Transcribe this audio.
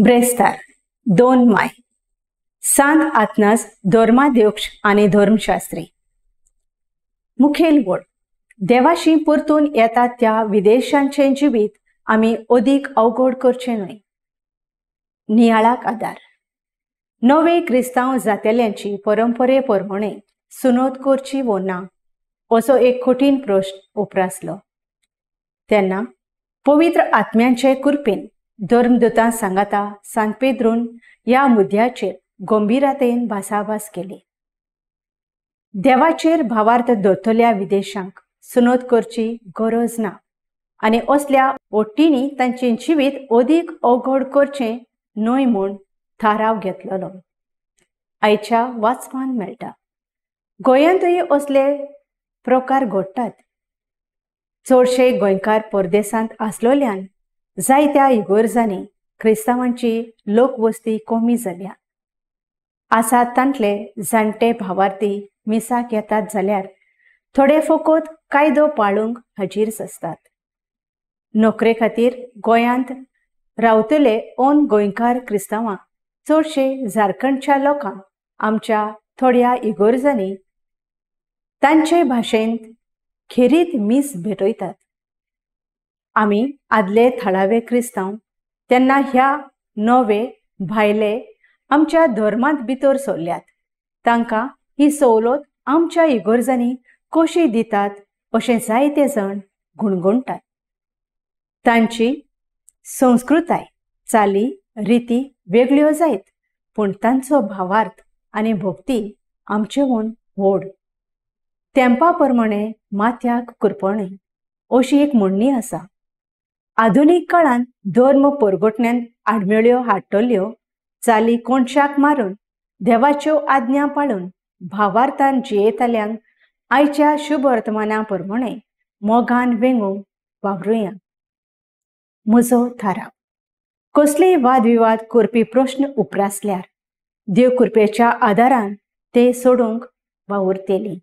ब्रेस्तार दोन माय सांत आत्नास धर्माध्यक्ष आणि धर्मशास्त्री मुखेल गोड देवाशी परतून येतात त्या विदेशांचे जिवीत आम्ही अधिक अवघड करचे न्हय नियाळाक आदार नवे क्रिस्तांव जातेल्यांची परंपरे परमणे सुनोद करची वो ना असो एक कठीण प्रश्न उप्रासलो तेन्ना पवित्र आत्म्यांचे कुरपेन धर्मदूतां सांगाता सांत पेद्रून ह्या मुद्द्याचेर गंभीरतायेन भासाभास केली देवाचेर भावार्थ दवरतल्या विदेशांक सुनोद करची गरज ना आनी असल्या ओटींनी तांचे जिवीत अदीक अवघड करचे न्हय म्हूण थाराव घेतलेलो आयच्या वाचपान मेळटा गोंयांतूय असले प्रकार घडटात चडशे गोंयकार परदेसांत आसलोल्यान जायत्या इगोर्जांनी क्रिस्तावांची लोकवस्ती कमी जाल्या आसा तांतले जाणटे भावार्थी मिसाक येतात जाल्यार थोडे फोकोत कायदो पाळूंक हजीर आसतात नोकरे खातीर गोंयांत रावतले ओन गोंयकार क्रिस्तावां चडशे झारखंडच्या लोकांक आमच्या थोड्या इगोर्जांनी तांचे भाशेंत खेरीत मीस भेटयतात आमी आदले थळावे क्रिस्तांव तेन्ना ह्या नवे भायले आमच्या धर्मांत भितर सोल्ल्यात तांकां ही सवलत आमच्या इगर्जांनी कशी दितात अशे जायते जण गुणगुणटात तांची संस्कृताय चाली रिती वेगळ्यो जायत पूण तांचो भावार्थ आनी भक्ती आमचेहून व्हड तेंपा प्रमाणे माथ्याक कुरपणे अशी एक म्हणणी आसा आधुनीक काळांत धर्म परगोटण्यान आडमेळ्यो हाडटल्यो चाली कोणशाक मारून देवाच्यो आज्ञा पाळून भावार्थान जियेताल्यांक आयच्या शुभ वर्तमाना प्रमाणे मोगान वेंगूंक वावरुया म्हजो थाराव कसलेय वादविवाद करपी प्रश्न उप्रासल्यार देव कृपेच्या आदारान ते सोडूंक वावुरतेली